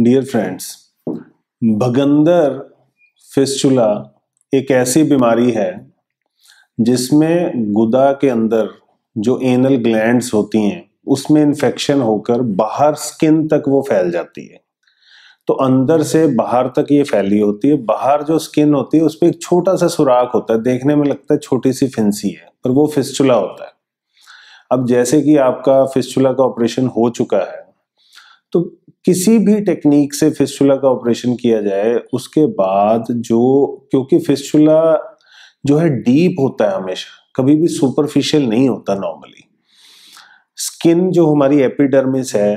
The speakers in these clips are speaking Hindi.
डियर फ्रेंड्स भगंदर फिस्चुला एक ऐसी बीमारी है जिसमें गुदा के अंदर जो एनल ग्लैंड्स होती हैं उसमें इन्फेक्शन होकर बाहर स्किन तक वो फैल जाती है तो अंदर से बाहर तक ये फैली होती है बाहर जो स्किन होती है उस पर एक छोटा सा सुराख होता है देखने में लगता है छोटी सी फिंसी है पर वो फिस्चुला होता है अब जैसे कि आपका फिस्चुला का ऑपरेशन हो चुका है तो किसी भी टेक्निक से फिस्टुला का ऑपरेशन किया जाए उसके बाद जो क्योंकि फिस्टुला जो है डीप होता है हमेशा कभी भी सुपरफिशियल नहीं होता नॉर्मली स्किन जो हमारी एपिडर्मिस है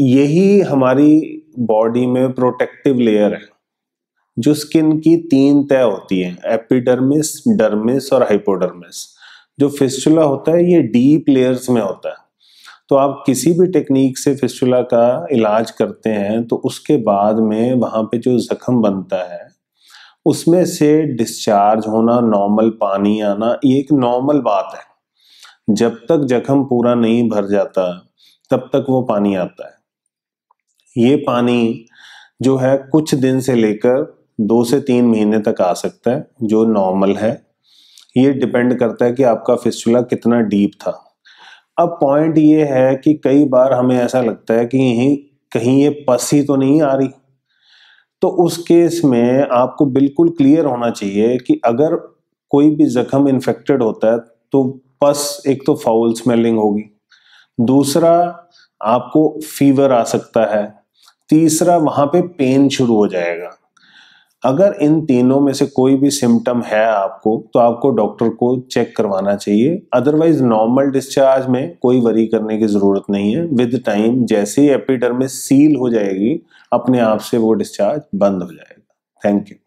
यही हमारी बॉडी में प्रोटेक्टिव लेयर है जो स्किन की तीन तय होती है एपिडर्मिस डर्मिस और हाइपोडर्मिस जो फिस्टुला होता है ये डीप लेयर्स में होता है तो आप किसी भी टेक्निक से फिस्टुला का इलाज करते हैं तो उसके बाद में वहाँ पे जो ज़ख्म बनता है उसमें से डिस्चार्ज होना नॉर्मल पानी आना ये एक नॉर्मल बात है जब तक जख्म पूरा नहीं भर जाता तब तक वो पानी आता है ये पानी जो है कुछ दिन से लेकर दो से तीन महीने तक आ सकता है जो नॉर्मल है ये डिपेंड करता है कि आपका फिस्टुला कितना डीप था अब पॉइंट ये है कि कई बार हमें ऐसा लगता है कि यहीं कहीं ये पस ही तो नहीं आ रही तो उस केस में आपको बिल्कुल क्लियर होना चाहिए कि अगर कोई भी जख्म इन्फेक्टेड होता है तो पस एक तो फाउल स्मेलिंग होगी दूसरा आपको फीवर आ सकता है तीसरा वहाँ पे पेन शुरू हो जाएगा अगर इन तीनों में से कोई भी सिम्टम है आपको तो आपको डॉक्टर को चेक करवाना चाहिए अदरवाइज नॉर्मल डिस्चार्ज में कोई वरी करने की ज़रूरत नहीं है विद टाइम जैसे ही एपिडर्मिस सील हो जाएगी अपने आप से वो डिस्चार्ज बंद हो जाएगा थैंक यू